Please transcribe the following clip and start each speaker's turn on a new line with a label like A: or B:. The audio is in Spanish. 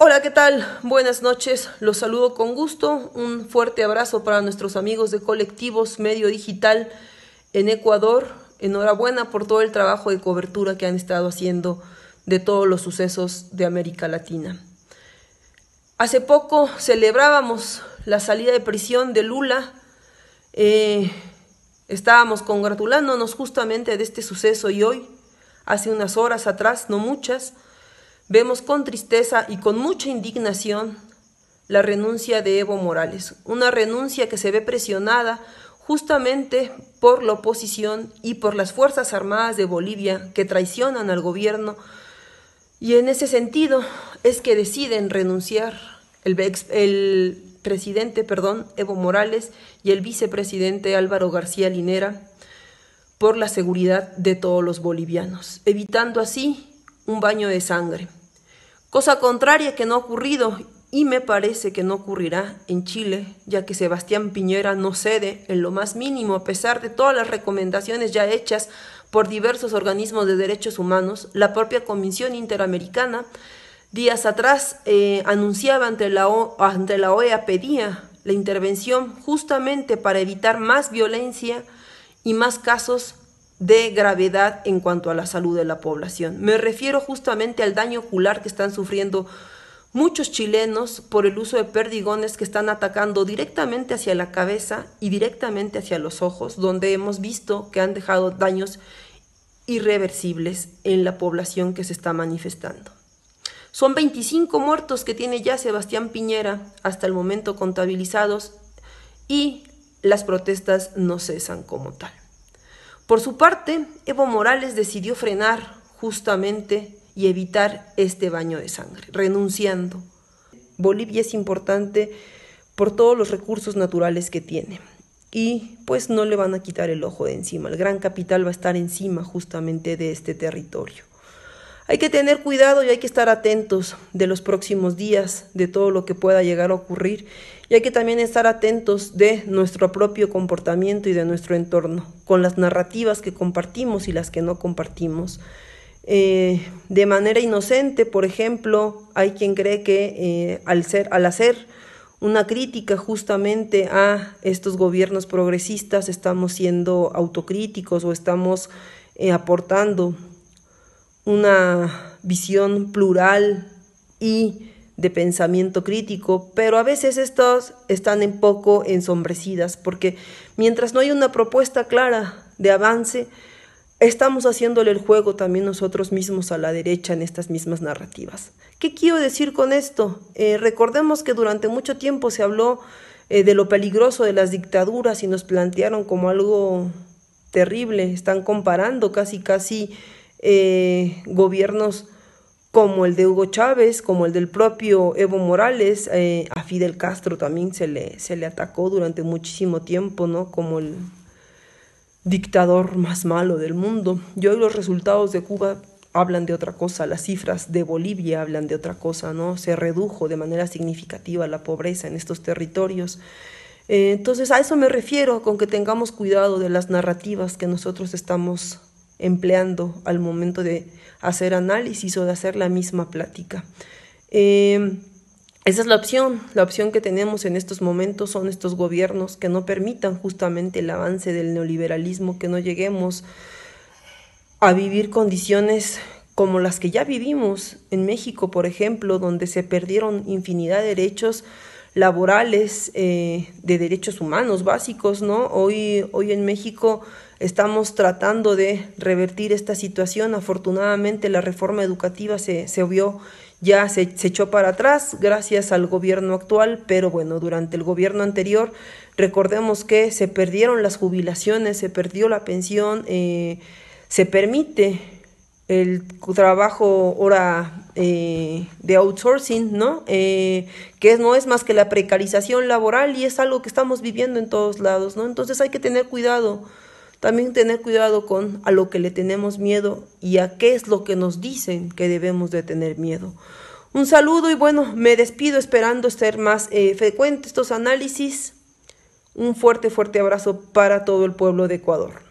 A: Hola, ¿qué tal? Buenas noches, los saludo con gusto. Un fuerte abrazo para nuestros amigos de Colectivos Medio Digital en Ecuador. Enhorabuena por todo el trabajo de cobertura que han estado haciendo de todos los sucesos de América Latina. Hace poco celebrábamos la salida de prisión de Lula. Eh, estábamos congratulándonos justamente de este suceso y hoy, hace unas horas atrás, no muchas, Vemos con tristeza y con mucha indignación la renuncia de Evo Morales, una renuncia que se ve presionada justamente por la oposición y por las Fuerzas Armadas de Bolivia que traicionan al gobierno y en ese sentido es que deciden renunciar el, el presidente perdón, Evo Morales y el vicepresidente Álvaro García Linera por la seguridad de todos los bolivianos, evitando así un baño de sangre cosa contraria que no ha ocurrido y me parece que no ocurrirá en Chile, ya que Sebastián Piñera no cede en lo más mínimo a pesar de todas las recomendaciones ya hechas por diversos organismos de derechos humanos, la propia Comisión Interamericana días atrás eh, anunciaba ante la, ante la OEA pedía la intervención justamente para evitar más violencia y más casos de gravedad en cuanto a la salud de la población. Me refiero justamente al daño ocular que están sufriendo muchos chilenos por el uso de perdigones que están atacando directamente hacia la cabeza y directamente hacia los ojos, donde hemos visto que han dejado daños irreversibles en la población que se está manifestando. Son 25 muertos que tiene ya Sebastián Piñera hasta el momento contabilizados y las protestas no cesan como tal. Por su parte, Evo Morales decidió frenar justamente y evitar este baño de sangre, renunciando. Bolivia es importante por todos los recursos naturales que tiene y pues no le van a quitar el ojo de encima, el gran capital va a estar encima justamente de este territorio. Hay que tener cuidado y hay que estar atentos de los próximos días, de todo lo que pueda llegar a ocurrir. Y hay que también estar atentos de nuestro propio comportamiento y de nuestro entorno, con las narrativas que compartimos y las que no compartimos. Eh, de manera inocente, por ejemplo, hay quien cree que eh, al, ser, al hacer una crítica justamente a estos gobiernos progresistas, estamos siendo autocríticos o estamos eh, aportando una visión plural y de pensamiento crítico, pero a veces estas están un poco ensombrecidas, porque mientras no hay una propuesta clara de avance, estamos haciéndole el juego también nosotros mismos a la derecha en estas mismas narrativas. ¿Qué quiero decir con esto? Eh, recordemos que durante mucho tiempo se habló eh, de lo peligroso de las dictaduras y nos plantearon como algo terrible, están comparando casi casi eh, gobiernos como el de Hugo Chávez, como el del propio Evo Morales, eh, a Fidel Castro también se le, se le atacó durante muchísimo tiempo, ¿no? Como el dictador más malo del mundo. Y hoy los resultados de Cuba hablan de otra cosa, las cifras de Bolivia hablan de otra cosa, ¿no? Se redujo de manera significativa la pobreza en estos territorios. Eh, entonces a eso me refiero, con que tengamos cuidado de las narrativas que nosotros estamos empleando al momento de hacer análisis o de hacer la misma plática. Eh, esa es la opción, la opción que tenemos en estos momentos son estos gobiernos que no permitan justamente el avance del neoliberalismo, que no lleguemos a vivir condiciones como las que ya vivimos en México, por ejemplo, donde se perdieron infinidad de derechos laborales eh, de derechos humanos básicos, ¿no? Hoy, hoy en México estamos tratando de revertir esta situación. Afortunadamente la reforma educativa se, se vio ya se, echó para atrás gracias al gobierno actual, pero bueno, durante el gobierno anterior recordemos que se perdieron las jubilaciones, se perdió la pensión, eh, se permite el trabajo ahora eh, de outsourcing, ¿no? Eh, que no es más que la precarización laboral y es algo que estamos viviendo en todos lados, ¿no? Entonces hay que tener cuidado, también tener cuidado con a lo que le tenemos miedo y a qué es lo que nos dicen que debemos de tener miedo. Un saludo y bueno, me despido esperando ser más eh, frecuente estos análisis. Un fuerte, fuerte abrazo para todo el pueblo de Ecuador.